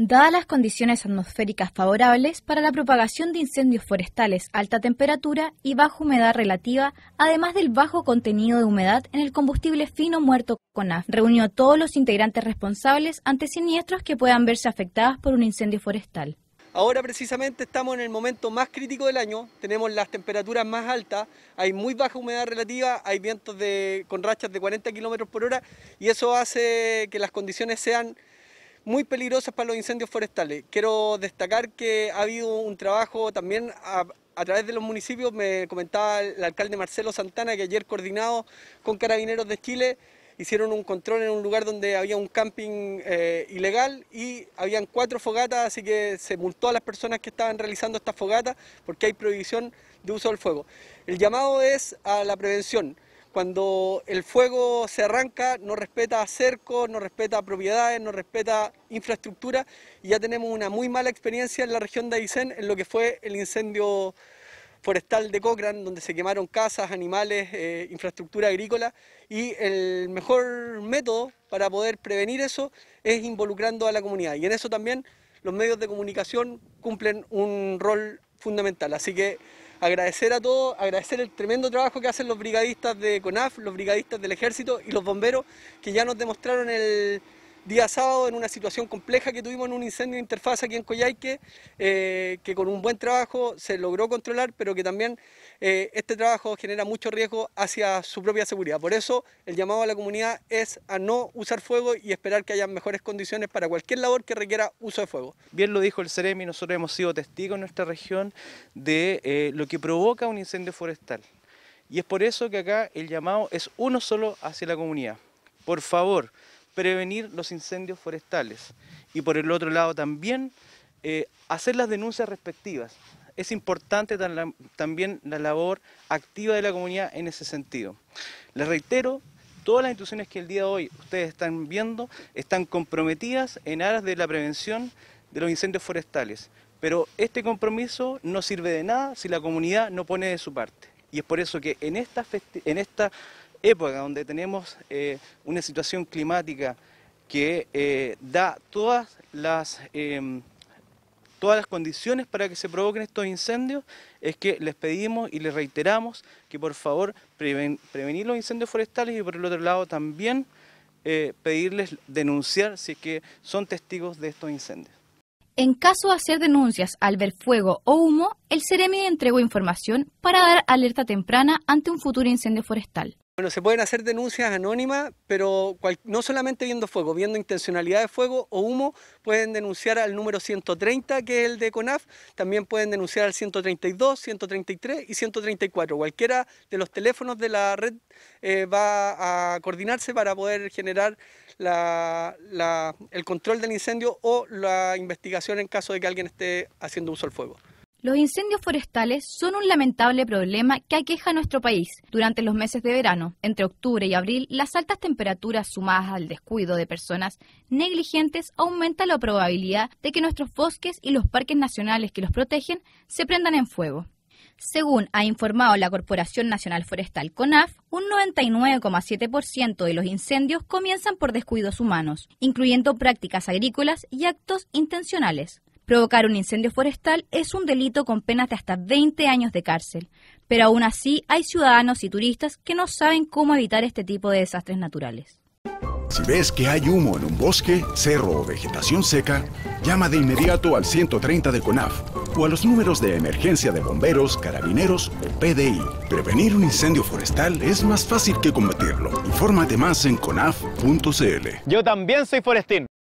dadas las condiciones atmosféricas favorables para la propagación de incendios forestales, alta temperatura y baja humedad relativa, además del bajo contenido de humedad en el combustible fino muerto CONAF. Reunió a todos los integrantes responsables ante siniestros que puedan verse afectados por un incendio forestal. Ahora precisamente estamos en el momento más crítico del año, tenemos las temperaturas más altas, hay muy baja humedad relativa, hay vientos con rachas de 40 km por hora y eso hace que las condiciones sean muy peligrosas para los incendios forestales. Quiero destacar que ha habido un trabajo también a, través de los municipios, me comentaba el alcalde Marcelo Santana que ayer coordinado con Carabineros de Chile hicieron un control en un lugar donde había un camping eh, ilegal y habían cuatro fogatas, así que se multó a las personas que estaban realizando estas fogatas porque hay prohibición de uso del fuego. El llamado es a la prevención. Cuando el fuego se arranca, no respeta cercos, no respeta propiedades, no respeta infraestructura y ya tenemos una muy mala experiencia en la región de Aysén en lo que fue el incendio forestal de Cochrane, donde se quemaron casas, animales, eh, infraestructura agrícola. Y el mejor método para poder prevenir eso es involucrando a la comunidad. Y en eso también los medios de comunicación cumplen un rol fundamental. Así que agradecer a todos, agradecer el tremendo trabajo que hacen los brigadistas de CONAF, los brigadistas del ejército y los bomberos que ya nos demostraron el, día sábado en una situación compleja que tuvimos en un incendio de interfaz aquí en Coyhaique, eh, que con un buen trabajo se logró controlar, pero que también eh, este trabajo genera mucho riesgo hacia su propia seguridad. Por eso el llamado a la comunidad es a no usar fuego y esperar que haya mejores condiciones para cualquier labor que requiera uso de fuego. Bien lo dijo el Ceremi, nosotros hemos sido testigos en nuestra región de eh, lo que provoca un incendio forestal. Y es por eso que acá el llamado es uno solo hacia la comunidad. Por favor, prevenir los incendios forestales y por el otro lado también eh, hacer las denuncias respectivas. Es importante también la labor activa de la comunidad en ese sentido. Les reitero, todas las instituciones que el día de hoy ustedes están viendo están comprometidas en aras de la prevención de los incendios forestales. Pero este compromiso no sirve de nada si la comunidad no pone de su parte. Y es por eso que en esta, en esta época donde tenemos eh, una situación climática que eh, da todas las, em, todas las condiciones para que se provoquen estos incendios, es que les pedimos y les reiteramos que por favor prevenir los incendios forestales y por el otro lado también eh, pedirles denunciar si es que son testigos de estos incendios. En caso de hacer denuncias al ver fuego o humo, el Ceremi entregó información para dar alerta temprana ante un futuro incendio forestal. Bueno, se pueden hacer denuncias anónimas, pero no solamente viendo fuego, viendo intencionalidad de fuego o humo, pueden denunciar al número 130, que es el de CONAF, también pueden denunciar al 132, 133 y 134. Cualquiera de los teléfonos de la red eh, va a coordinarse para poder generar el control del incendio o la investigación en caso de que alguien esté haciendo uso del fuego. Los incendios forestales son un lamentable problema que aqueja a nuestro país. Durante los meses de verano, entre octubre y abril, las altas temperaturas sumadas al descuido de personas negligentes aumentan la probabilidad de que nuestros bosques y los parques nacionales que los protegen se prendan en fuego. Según ha informado la Corporación Nacional Forestal CONAF, un 99,7% de los incendios comienzan por descuidos humanos, incluyendo prácticas agrícolas y actos intencionales. Provocar un incendio forestal es un delito con penas de hasta 20 años de cárcel, pero aún así hay ciudadanos y turistas que no saben cómo evitar este tipo de desastres naturales. Si ves que hay humo en un bosque, cerro o vegetación seca, llama de inmediato al 130 de CONAF o a los números de emergencia de bomberos, carabineros o PDI. Prevenir un incendio forestal es más fácil que combatirlo. Infórmate más en conaf.cl. Yo también soy forestín.